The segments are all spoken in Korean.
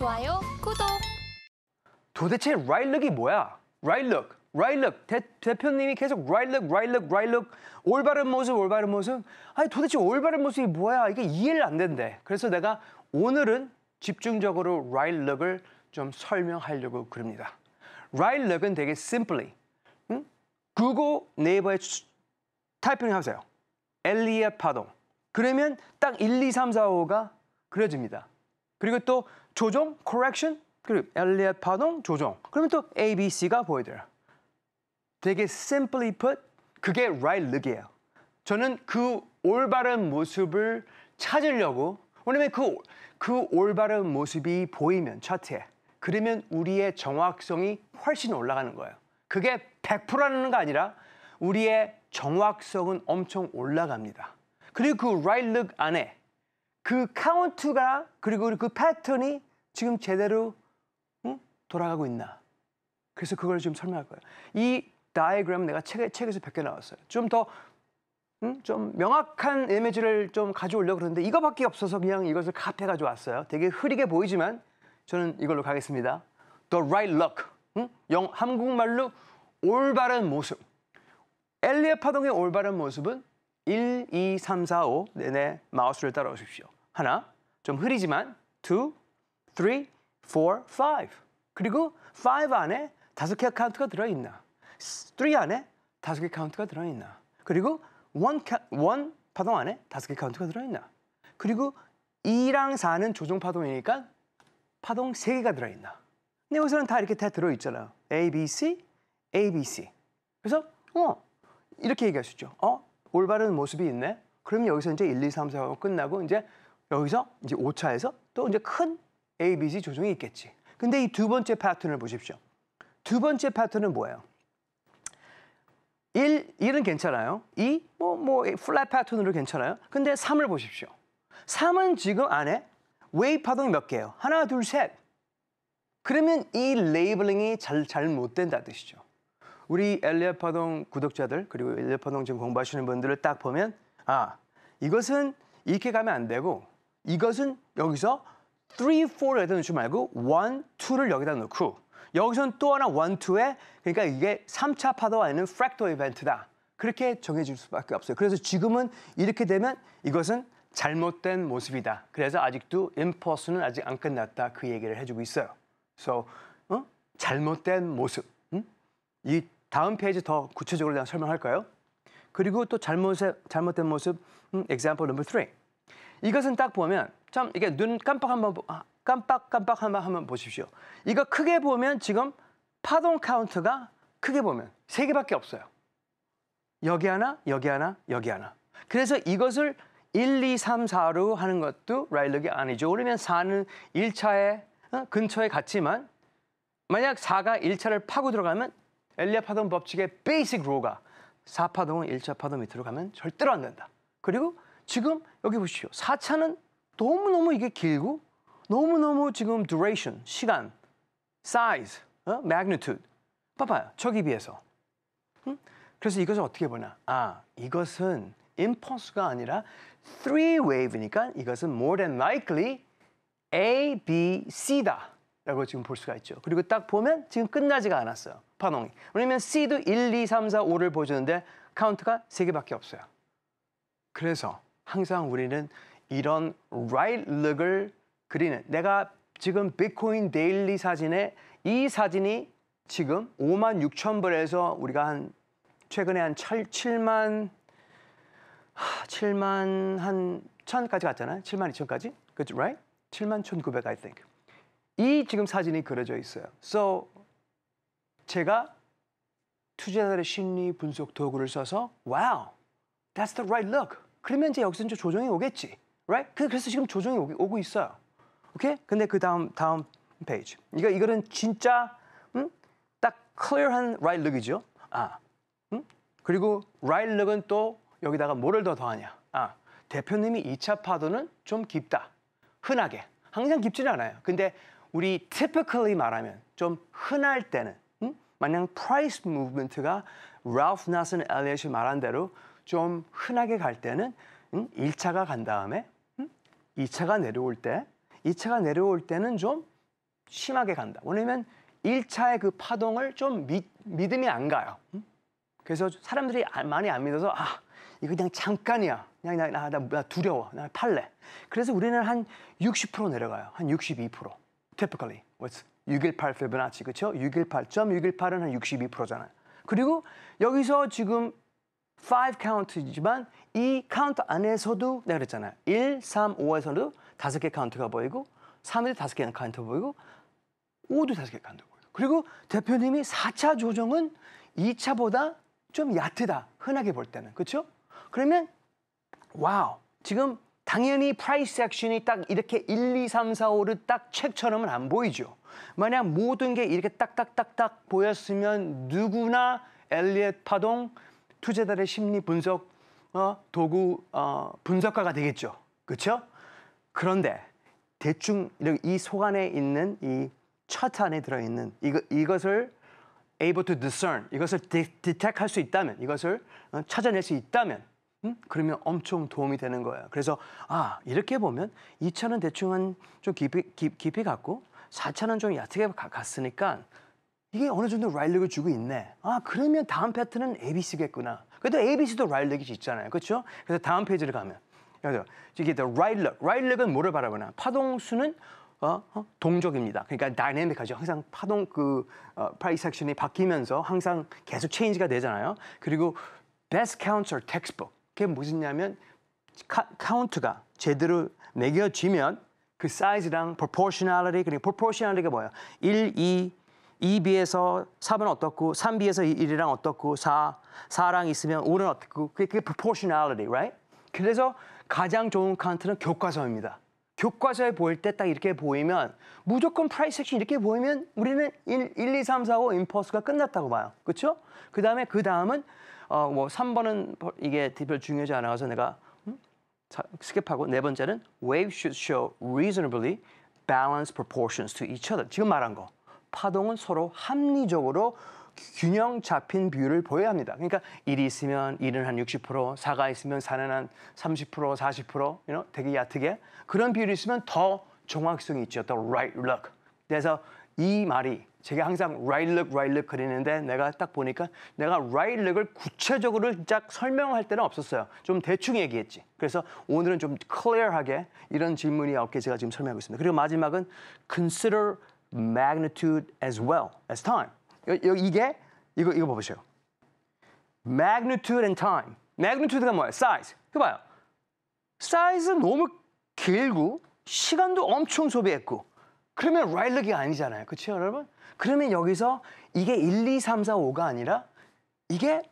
좋아요, 구독. 도대체 라일럭이 뭐야? 라일룩, 라일룩. 대, 대표님이 계속 라일럭라일럭라일럭 올바른 모습, 올바른 모습. 아니 도대체 올바른 모습이 뭐야? 이게 이해를 안 된대. 그래서 내가 오늘은 집중적으로 라일럭을좀 설명하려고 그럽니다. 라일럭은 되게 simply. 응? 구글 네이버에 타이핑 하세요. 엘리엇 파동. 그러면 딱 1, 2, 3, 4, 5가 그려집니다. 그리고 또 조정, correction, 그리고 엘리엇 파동, 조정. 그러면 또 A, B, C가 보여드려요. 되게 simply put, 그게 right look이에요. 저는 그 올바른 모습을 찾으려고 왜냐면 그, 그 올바른 모습이 보이면 차트에 그러면 우리의 정확성이 훨씬 올라가는 거예요. 그게 100%라는 거 아니라 우리의 정확성은 엄청 올라갑니다. 그리고 그 right look 안에 그 카운트가 그리고 그 패턴이 지금 제대로 응? 돌아가고 있나. 그래서 그걸 지금 설명할 거예요. 이 다이그램 내가 책, 책에서 100개 나왔어요. 좀 더 응? 좀 명확한 이미지를 좀 가져오려고 그러는데 이거밖에 없어서 그냥 이것을 카페 가져왔어요. 되게 흐리게 보이지만 저는 이걸로 가겠습니다. The right look. 응? 영, 한국말로 올바른 모습. 엘리엇 파동의 올바른 모습은 1, 2, 3, 4, 5 내내 마우스를 따라오십시오. 하나, 좀 흐리지만 2, 3, 4, 5 그리고 5 안에 다섯 개 카운트가 들어있나 3 안에 다섯 개 카운트가 들어있나 그리고 1, 파동 안에 다섯 개 카운트가 들어있나 그리고 2랑 4는 조종 파동이니까 파동 3개가 들어있나 근데 여기서는 다 이렇게 다 들어있잖아요 A, B, C, A, B, C 그래서 어 이렇게 얘기할 수 있죠 어 올바른 모습이 있네. 그럼 여기서 이제 1, 2, 3, 4하 끝나고 이제 여기서 이제 5차에서 또 이제 큰 A, B, C 조정이 있겠지. 근데 이 두 번째 패턴을 보십시오. 두 번째 패턴은 뭐예요? 1, 1은 괜찮아요. 2, 뭐, 뭐, 플랫 패턴으로 괜찮아요. 근데 3을 보십시오. 3은 지금 안에 웨이 파동이 몇 개예요? 하나, 둘, 셋. 그러면 이 레이블링이 잘, 잘 못 된다 뜻이죠. 우리 엘리아파동 구독자들 그리고 엘리아파동 지금 공부하시는 분들을 딱 보면 아 이것은 이렇게 가면 안 되고 이것은 여기서 3, 4를 여기다 놓지 말고 1, 2를 여기다 놓고여기서는또 하나 1, 2에 그러니까 이게 3차 파도와 있는 프랙토 이벤트다. 그렇게 정해질 수밖에 없어요. 그래서 지금은 이렇게 되면 이것은 잘못된 모습이다. 그래서 아직도 임퍼스는 아직 안 끝났다. 그 얘기를 해주고 있어요. 그래서 so, 어? 잘못된 모습. 응? 음? 이 다음 페이지 더 구체적으로 내가 설명할까요? 그리고 또 잘못의, 잘못된 모습, 음, example number three. 이것은 딱 보면 참 이게 눈 깜빡 한번 아, 깜빡 깜빡 한번 한번 보십시오. 이거 크게 보면 지금 파동 카운트가 크게 보면 세 개밖에 없어요. 여기 하나, 여기 하나, 여기 하나. 그래서 이것을 1, 2, 3, 4로 하는 것도 라일럭이 아니죠. 왜냐면 4는 1차에 근처에 갔지만 만약 4가 1차를 파고 들어가면 엘리아 파동 법칙의 베이식 로가 4파동은 1차 파동 밑으로 가면 절대로 안 된다. 그리고 지금 여기 보시오 4차는 너무너무 이게 길고 너무너무 지금 duration, 시간, size, 어? magnitude 봐봐요. 저기 비해서. 응? 그래서 이것을 어떻게 보나 아, 이것은 impulse가 아니라 three wave니까 이것은 more than likely A, B, C다 라고 지금 볼 수가 있죠. 그리고 딱 보면 지금 끝나지가 않았어요. 파농이. 왜냐면 C도 1, 2, 3, 4, 5를 보여주는데 카운트가 3개밖에 없어요. 그래서 항상 우리는 이런 right look을 그리는 내가 지금 비트코인 데일리 사진에 이 사진이 지금 5만 6천 불에서 우리가 한 최근에 한 7, 7만 7만 한 천까지 갔잖아요. 7만 2천까지. 그죠? Right? 7만 1,900 I think. 이 지금 사진이 그려져 있어요. So 제가 투자자들의 심리 분석 도구를 써서 와우, wow, that's the right look. 그러면 이제 여기서 이제 조정이 오겠지. right? 그, 그래서 지금 조정이 오고 있어요. 오케이? 근데 그 다음 다음 페이지. 이거 그러니까 이거는 진짜 음? 딱 클리어한 right look이죠. 아. 음? 그리고 right look은 또 여기다가 뭐를 더 더하냐? 아. 대표님이 2차 파도는 좀 깊다. 흔하게. 항상 깊지는 않아요. 근데 우리 typically 말하면 좀 흔할 때는 마냥 프라이스 무브먼트가 r a 나 p 엘 n a s 이 말한 대로 좀 흔하게 갈 때는 음, 1차가 간 다음에 음, 2차가 내려올 때 2차가 내려올 때는 좀 심하게 간다. 왜냐면 1차의 그 파동을 좀 미, 믿음이 안 가요. 음? 그래서 사람들이 아, 많이 안 믿어서 아 이거 그냥 잠깐이야. 그냥 나, 나, 나, 나 두려워. 나 팔래. 그래서 우리는 한 60% 내려가요. 한 62%. Typically, what's 618 페브나치 그렇죠? 618.618은 한 62%잖아요. 그리고 여기서 지금 5 카운트지만 이 카운트 안에서도 내가 그랬잖아요. 1, 3, 5에서도 다섯 개 카운트가 보이고 3에도 다섯 개 카운트 가 보이고 5도 다섯 개 카운트 가 보이고 그리고 대표님이 4차 조정은 2차보다 좀 얕으다. 흔하게 볼 때는. 그렇죠? 그러면 와우. 지금 당연히 프라이스 액션이 딱 이렇게 1, 2, 3, 4, 5를 딱 책처럼은 안 보이죠. 만약 모든 게 이렇게 딱딱딱딱 보였으면 누구나 엘리엇 파동 투자들의 심리 분석 어, 도구 어, 분석가가 되겠죠. 그렇죠? 그런데 대충 이 속안에 있는 이첫 안에 들어있는 이거, 이것을 able to discern 이것을 detect 할 수 있다면 이것을 어, 찾아낼 수 있다면 음? 그러면 엄청 도움이 되는 거예요. 그래서 아 이렇게 보면 이 차는 대충 한 좀 깊이, 깊이 갖고 4차는 좀 얕게 갔으니까 이게 어느 정도 라일렉을 주고 있네. 아 그러면 다음 패턴은 ABC겠구나. 그래도 ABC도 라일렉이 있잖아요. 그렇죠? 그래서 다음 페이지를 가면 여기 the right leg. right leg은 뭐를 바라보나? 파동수는 어, 어, 동적입니다. 그러니까 다이내믹하죠. 항상 파동 그 어, 프라이스 액션이 바뀌면서 항상 계속 체인지가 되잖아요. 그리고 best counter textbook. 그게 무슨냐면 카운트가 제대로 매겨지면 그 사이즈랑 proportionality 그리고까 proportionality가 뭐예요? 1, 2, 2B에서 4은 어떻고 3B에서 1이랑 어떻고 4, 4랑 있으면 5는 어떻고 그게, 그게 proportionality, right? 그래서 가장 좋은 카운트는 교과서입니다. 교과서에 보일 때 딱 이렇게 보이면 무조건 프라이스 섹션 이렇게 보이면 우리는 1, 1 2, 3, 4, 5 임퍼스가 끝났다고 봐요. 그렇죠? 그다음에 그다음은 어뭐 3번은 이게 디별 중요하지 않아서 내가 스킵하고 네 번째는 wave should show reasonably balanced proportions to each other. 지금 말한 거. 파동은 서로 합리적으로 균형 잡힌 비율을 보여야 합니다. 그러니까 일이 있으면 일은한 60%, 사가 있으면 사는한 30%, 40%, you know, 되게 얕게 그런 비율이 있으면 더 정확성이 있죠. 더 right look. 그래서 이 말이 제가 항상 right look, right look 그리는데 내가 딱 보니까 내가 right look을 구체적으로 딱 설명할 때는 없었어요. 좀 대충 얘기했지. 그래서 오늘은 좀 clear하게 이런 질문이 없게 제가 지금 설명하고 있습니다. 그리고 마지막은 consider magnitude as well as time. 여, 이게 이거 이거 보세요. magnitude and time. magnitude가 뭐야? size. 그 봐요. 사이즈 너무 길고 시간도 엄청 소비했고 그러면 라일락이 아니잖아요. 그렇죠 여러분? 그러면 여기서 이게 1, 2, 3, 4, 5가 아니라 이게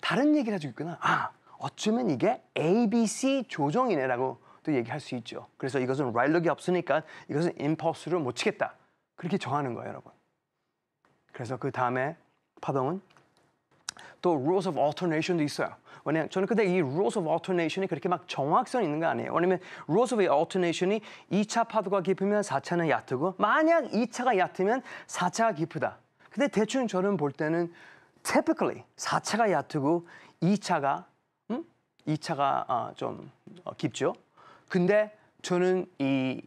다른 얘기를 해주고 있구나. 아, 어쩌면 이게 ABC 조정이네라고 또 얘기할 수 있죠. 그래서 이것은 라일락이 없으니까 이것은 임펄스를 못 치겠다. 그렇게 정하는 거예요, 여러분. 그래서 그 다음에 파동은 또 rules of alternation도 있어요. 왜냐면 저는 근데 이 rules of alternation이 그렇게 막정확성 있는 거 아니에요. 왜냐면 rules of alternation이 2차 파도가 깊으면 4차는 얕고 만약 2차가 얕으면 4차가 깊다. 근데 대충 저는 볼 때는 typically 4차가 얕고 2차가 음? 2차가 어, 아, 좀 어, 깊죠. 근데 저는 이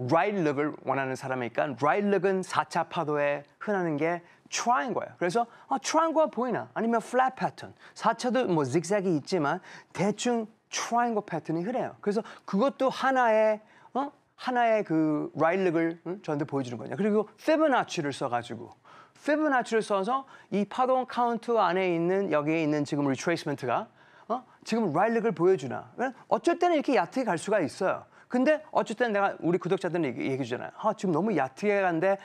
right 룩을 원하는 사람이니까 right 룩은 4차 파도에 흔하는 게 트라인 거예요. 그래서 어, 아, 트라인과 보이나 아니면 플랫 패턴. 사차도뭐 z i 이 있지만 대충 트라인과 패턴이 그래요 그래서 그것도 하나의 어? 하나의 그 라일릭을 응? 저한테 보여주는 거냐. 그리고 피부나치를 써가지고 피부나치를 써서 이 파동 카운트 안에 있는 여기에 있는 지금 리트레이스먼트가 어? 지금 라일릭을 보여주나. 어쩔 때는 이렇게 얕게 갈 수가 있어요. 근데 어쨌든 내가 우리 구독자들은 얘기, 얘기 주잖아요. 아, 지금 너무 야트해 간데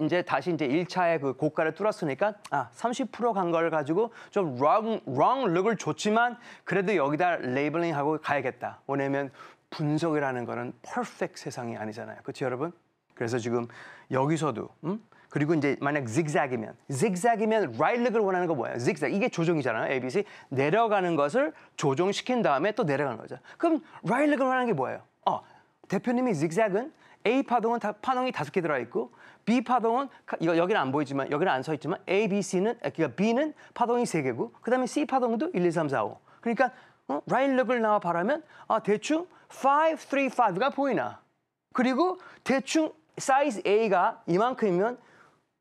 이제 다시 이제 1차에 그 고가를 뚫었으니까 아, 30%간 걸 가지고 좀 wrong, wrong look을 줬지만 그래도 여기다 레이블링하고 가야겠다. 왜냐면 분석이라는 거는 퍼펙트 세상이 아니잖아요. 그렇죠 여러분? 그래서 지금 여기서도 음? 그리고 이제 만약 zigzag이면 zigzag이면 right leg을 원하는 거 뭐예요? zigzag 이게 조정이잖아요. ABC 내려가는 것을 조정시킨 다음에 또 내려가는 거죠. 그럼 right leg을 원하는 게 뭐예요? 대표님이 zigzag은 A 파동은 다, 파동이 다섯 개 들어가 있고 B 파동은 이거 여기는 안 보이지만 여기는 안 서 있지만 A, B, C는 아, 그러니까 B는 파동이 세 개고 그다음에 C 파동도 1, 2, 3, 4, 5. 그러니까 어? right 렉을 나와 바라면 아 대충 5, 3, 5가 보이나. 그리고 대충 사이즈 A가 이만큼이면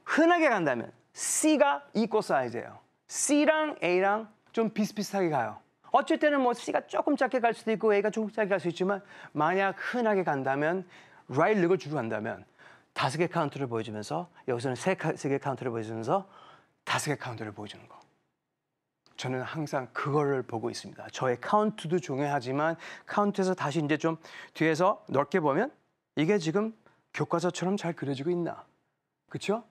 흔하게 간다면 C가 이코 사이즈예요. C랑 A랑 좀 비슷비슷하게 가요. 어쩔 때는 뭐 C가 조금 작게 갈 수도 있고 A가 조금 작게 갈 수 있지만 만약 흔하게 간다면 right l e g 을주로 간다면 다섯 개 카운트를 보여주면서 여기서는 세 개 카운트를 보여주면서 다섯 개 카운트를 보여주는 거. 저는 항상 그거를 보고 있습니다. 저의 카운트도 중요하지만 카운트에서 다시 이제 좀 뒤에서 넓게 보면 이게 지금 교과서처럼 잘 그려지고 있나. 그렇죠?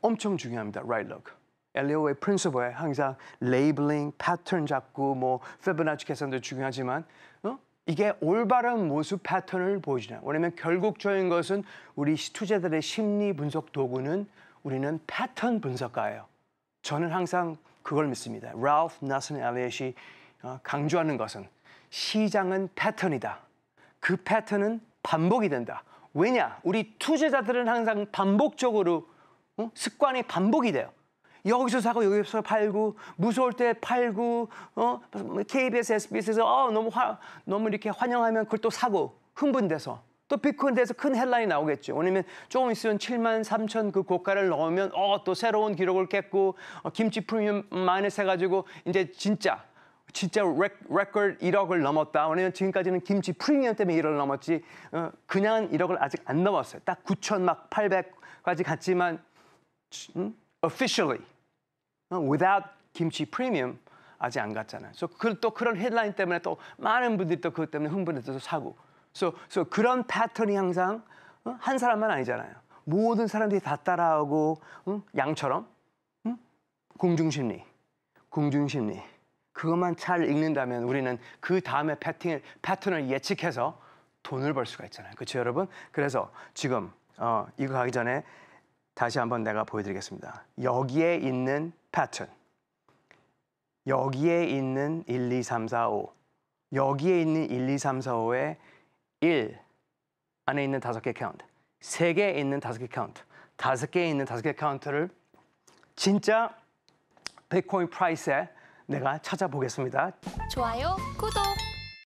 엄청 중요합니다. right leg. 엘리오의 프린스버에 항상 레이블링, 패턴 잡고 뭐 페브나치 계산도 중요하지만 어? 이게 올바른 모습 패턴을 보여주냐. 왜냐면 결국적인 것은 우리 투자들의 심리 분석 도구는 우리는 패턴 분석가예요. 저는 항상 그걸 믿습니다. 랄프 나슨 엘리엇이 강조하는 것은 시장은 패턴이다. 그 패턴은 반복이 된다. 왜냐? 우리 투자자들은 항상 반복적으로 어? 습관이 반복이 돼요. 여기서 사고 여기서 팔고 무서울 때 팔고 어 KBS, SBS에서 어 너무 화 너무 이렇게 환영하면 그걸 또 사고 흥분돼서 또 비트코인 대해서 큰 헬라인 나오겠죠. 왜냐면 조금 있으면 7만 3천 그 고가를 넣으면 어 또 새로운 기록을 깼고 어, 김치 프리미엄 마이너스 해가지고 이제 진짜 진짜 레, 레 c o 1억을 넘었다. 왜냐면 지금까지는 김치 프리미엄 때문에 1억을 넘었지 어, 그냥 1억을 아직 안 넘었어요. 딱 9천 막 800까지 갔지만 음? officially 어, without 김치 프리미엄 아직 안 갔잖아요. 그래서 s 또 그런 헤드라인 때문에 또 많은 분들이 또 그것 때문에 흥분해서 사고. 그래서 so, so 그런 패턴이 항상 어, 한 사람만 아니잖아요. 모든 사람들이 다 따라하고 응? 양처럼 응? 공중심리, 공중심리 그것만 잘 읽는다면 우리는 그 다음에 패팅을, 패턴을 예측해서 돈을 벌 수가 있잖아요. 그렇죠 여러분? 그래서 지금 어, 이거 가기 전에 다시 한번 내가 보여드리겠습니다. 여기에 있는 패턴. 여기에 있는 1, 2, 3, 4, 5. 여기에 있는 1, 2, 3, 4, 5의 1 안에 있는 다섯 개 카운트. 3개 있는 다섯 개 카운트. 다섯 개 있는 다섯 개 카운트를 진짜 비트코인 프라이스에 내가 찾아보겠습니다. 좋아요, 구독.